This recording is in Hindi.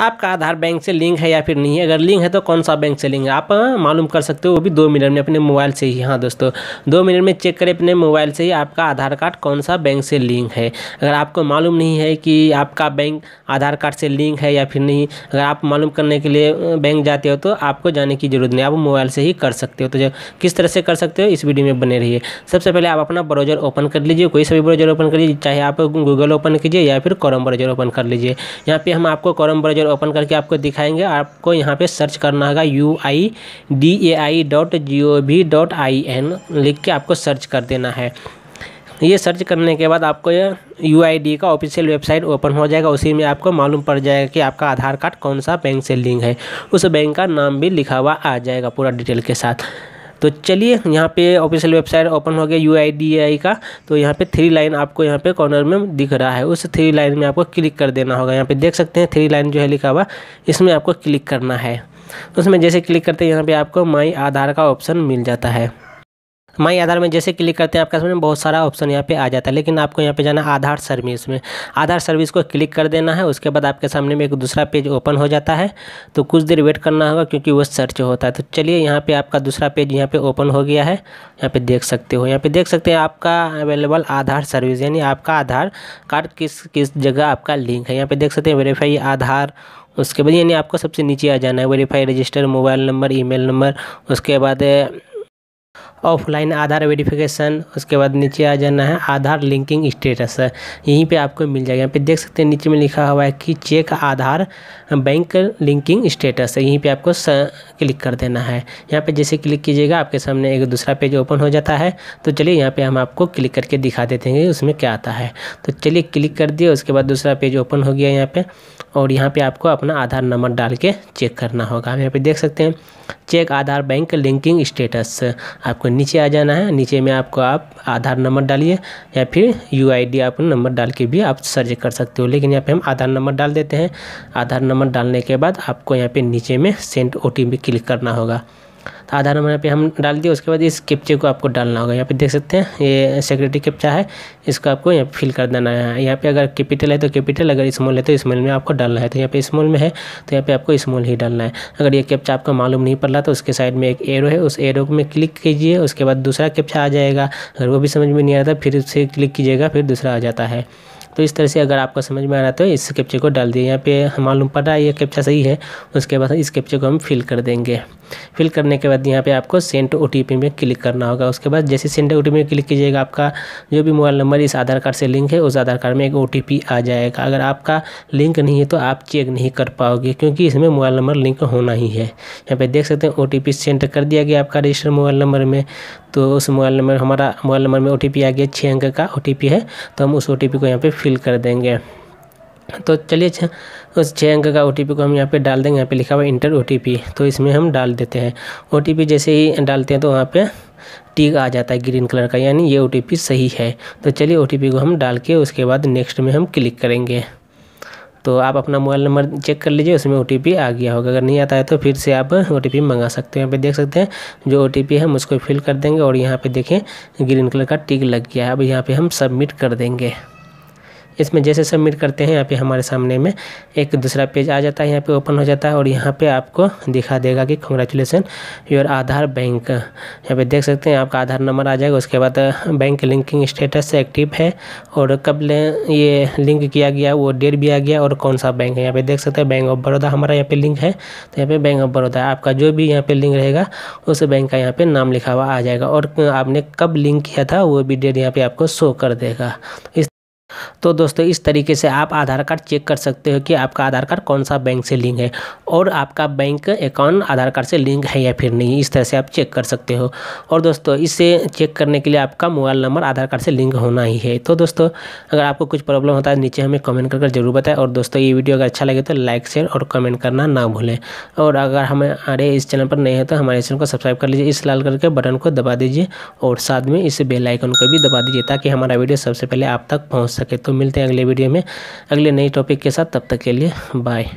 आपका आधार बैंक से लिंक है या फिर नहीं अगर लिंक है तो कौन सा बैंक से लिंक है आप हाँ, मालूम कर सकते हो वो भी दो मिनट में अपने मोबाइल से ही हाँ दोस्तों दो मिनट में चेक करें अपने मोबाइल से ही आपका आधार कार्ड कौन सा बैंक से लिंक है अगर आपको मालूम नहीं है कि आपका बैंक आधार कार्ड से लिंक है या फिर नहीं अगर आप मालूम करने के लिए बैंक जाते हो तो आपको जाने की ज़रूरत नहीं आप मोबाइल से ही कर सकते हो तो किस तरह से कर सकते हो इस वीडियो में बने रहिए सबसे पहले आप अपना ब्राउजर ओपन कर लीजिए कोई सभी ब्राउजर ओपन कर लीजिए चाहे आप गूगल ओपन कीजिए या फिर कॉरम ब्राउजर ओपन कर लीजिए यहाँ पे हम आपको कॉरम ब्राउजर ओपन करके आपको दिखाएंगे आपको यहाँ पे सर्च करना होगा U I D A I dot G O V dot I N लिख के आपको सर्च कर देना है ये सर्च करने के बाद आपको यू आई डी का ऑफिशियल वेबसाइट ओपन हो जाएगा उसी में आपको मालूम पड़ जाएगा कि आपका आधार कार्ड कौन सा बैंक से लिंक है उस बैंक का नाम भी लिखा हुआ आ जाएगा पूरा डिटेल के साथ तो चलिए यहाँ पे ऑफिशियल वेबसाइट ओपन हो गया यू का तो यहाँ पे थ्री लाइन आपको यहाँ पे कॉर्नर में दिख रहा है उस थ्री लाइन में आपको क्लिक कर देना होगा यहाँ पे देख सकते हैं थ्री लाइन जो है लिखा हुआ इसमें आपको क्लिक करना है उसमें जैसे क्लिक करते हैं यहाँ पर आपको माई आधार का ऑप्शन मिल जाता है माई आधार में जैसे क्लिक करते हैं आपके सामने बहुत सारा ऑप्शन यहाँ पे आ जाता है लेकिन आपको यहाँ पे जाना आधार सर्विस में आधार सर्विस को क्लिक कर देना है उसके बाद आपके सामने में एक दूसरा पेज ओपन हो जाता है तो कुछ देर वेट करना होगा क्योंकि वो सर्च होता है तो चलिए यहाँ पे आपका दूसरा पेज यहाँ पे ओपन हो गया है यहाँ पे देख सकते हो यहाँ पे देख सकते हैं आपका अवेलेबल आधार सर्विस यानी आपका आधार कार्ड किस किस जगह आपका लिंक है यहाँ पर देख सकते हैं वेरीफाई आधार उसके बाद यानी आपको सबसे नीचे आ जाना है वेरीफाई रजिस्टर मोबाइल नंबर ई नंबर उसके बाद ऑफलाइन आधार वेरिफिकेशन उसके बाद नीचे आ जाना है आधार लिंकिंग स्टेटस यहीं पे आपको मिल जाएगा यहाँ पे देख सकते हैं नीचे में लिखा हुआ है कि check Aadhaar bank linking status यहीं पे आपको स, क्लिक कर देना है यहाँ पे जैसे क्लिक कीजिएगा आपके सामने एक दूसरा पेज ओपन हो जाता है तो चलिए यहाँ पर हम आपको क्लिक करके दिखा देते हैं उसमें क्या आता है तो चलिए क्लिक कर दिए उसके बाद दूसरा पेज ओपन हो गया यहाँ पर और यहाँ पर आपको अपना आधार नंबर डाल के चेक करना होगा हम यहाँ पर देख सकते हैं check Aadhaar bank linking status आपको नीचे आ जाना है नीचे में आपको आप आधार नंबर डालिए या फिर यू आई डी आप नंबर डाल के भी आप सर्च कर सकते हो लेकिन यहाँ पे हम आधार नंबर डाल देते हैं आधार नंबर डालने के बाद आपको यहाँ पे नीचे में सेंड ओ क्लिक करना होगा तो आधार नंबर यहाँ पे हम डाल दिए उसके बाद इस कैप्चे को आपको डालना होगा यहाँ पे देख सकते हैं ये सिक्योरिटी कैप्चा है इसको आपको यहाँ फिल कर देना है यहाँ पे अगर कैपिटल है तो कैपिटल अगर स्मॉल है तो स्मॉल में आपको डालना है तो यहाँ पे स्मॉल में है तो यहाँ पे आपको स्मॉल ही डालना है अगर ये कैप्चा आपको मालूम नहीं पड़ रहा तो उसके साइड में एक एरो है उस एरो में क्लिक कीजिए उसके बाद दूसरा कैप्चा आ जाएगा अगर वो भी समझ में नहीं आता तो फिर उससे क्लिक कीजिएगा फिर दूसरा आ जाता है तो इस तरह से अगर आपको समझ में आ रहा है तो इस कैप्चे को डाल दिए यहाँ पे मालूम पड़ रहा है ये कैप्चा सही है उसके बाद इस कैप्चे को हम फिल कर देंगे फिल करने के बाद यहाँ पे आपको सेंट ओ में क्लिक करना होगा उसके बाद जैसे सेंट ओ में क्लिक कीजिएगा आपका जो भी मोबाइल नंबर इस आधार कार्ड से लिंक है उस आधार कार्ड में एक ओ आ जाएगा अगर आपका लिंक नहीं है तो आप चेक नहीं कर पाओगे क्योंकि इसमें मोबाइल नंबर लिंक होना ही है यहाँ पे देख सकते हैं ओ सेंड कर दिया गया आपका रजिस्टर मोबाइल नंबर में तो उस मोबाइल नंबर हमारा मोबाइल नंबर में ओ आ गया छः अंक का ओ है तो हम उस ओ को यहाँ पर फिल कर देंगे तो चलिए उस छः अंक का ओ को हम यहाँ पे डाल देंगे यहाँ पे लिखा हुआ इंटर ओ तो इसमें हम डाल देते हैं ओ जैसे ही डालते हैं तो वहाँ पे टिक आ जाता है ग्रीन कलर का यानी ये ओ सही है तो चलिए ओ को हम डाल के उसके बाद नेक्स्ट में हम क्लिक करेंगे तो आप अपना मोबाइल नंबर चेक कर लीजिए उसमें ओ आ गया होगा अगर नहीं आता है तो फिर से आप ओ मंगा सकते हैं यहाँ पे देख सकते हैं जो ओ है हम उसको फिल कर देंगे और यहाँ पे देखें ग्रीन कलर का टिक लग गया है अब यहाँ पे हम सबमिट कर देंगे इसमें जैसे सबमिट करते हैं यहाँ पे हमारे सामने में एक दूसरा पेज आ जाता है यहाँ पे ओपन हो जाता है और यहाँ पे आपको दिखा देगा कि कंग्रेचुलेसन योर आधार बैंक यहाँ पे देख सकते हैं आपका आधार नंबर आ जाएगा उसके बाद बैंक लिंकिंग स्टेटस एक्टिव है और कब ये लिंक किया गया वो डेट भी आ गया और कौन सा बैंक है यहाँ पर देख सकते हैं बैंक ऑफ बड़ौदा हमारा यहाँ पर लिंक है तो यहाँ पर बैंक ऑफ बड़ौदा आपका जो भी यहाँ पर लिंक रहेगा उस बैंक का यहाँ पर नाम लिखा हुआ आ जाएगा और आपने कब लिंक किया था वो भी डेट यहाँ पर आपको शो कर देगा इस तो दोस्तों इस तरीके से आप आधार कार्ड चेक कर सकते हो कि आपका आधार कार्ड कौन सा बैंक से लिंक है और आपका बैंक अकाउंट आधार कार्ड से लिंक है या फिर नहीं इस तरह से आप चेक कर सकते हो और दोस्तों इसे चेक करने के लिए आपका मोबाइल नंबर आधार कार्ड से लिंक होना ही है तो दोस्तों अगर आपको कुछ प्रॉब्लम होता है नीचे हमें कमेंट कर जरूर बताएं और दोस्तों ये वीडियो अगर अच्छा लगे तो लाइक शेयर और कमेंट करना ना भूलें और अगर हमारे इस चैनल पर नहीं है तो हमारे चैनल को सब्सक्राइब कर लीजिए इस लाल करके बटन को दबा दीजिए और साथ में इस बेल आइकन को भी दबा दीजिए ताकि हमारा वीडियो सबसे पहले आप तक पहुँच सके तो तो मिलते हैं अगले वीडियो में अगले नई टॉपिक के साथ तब तक के लिए बाय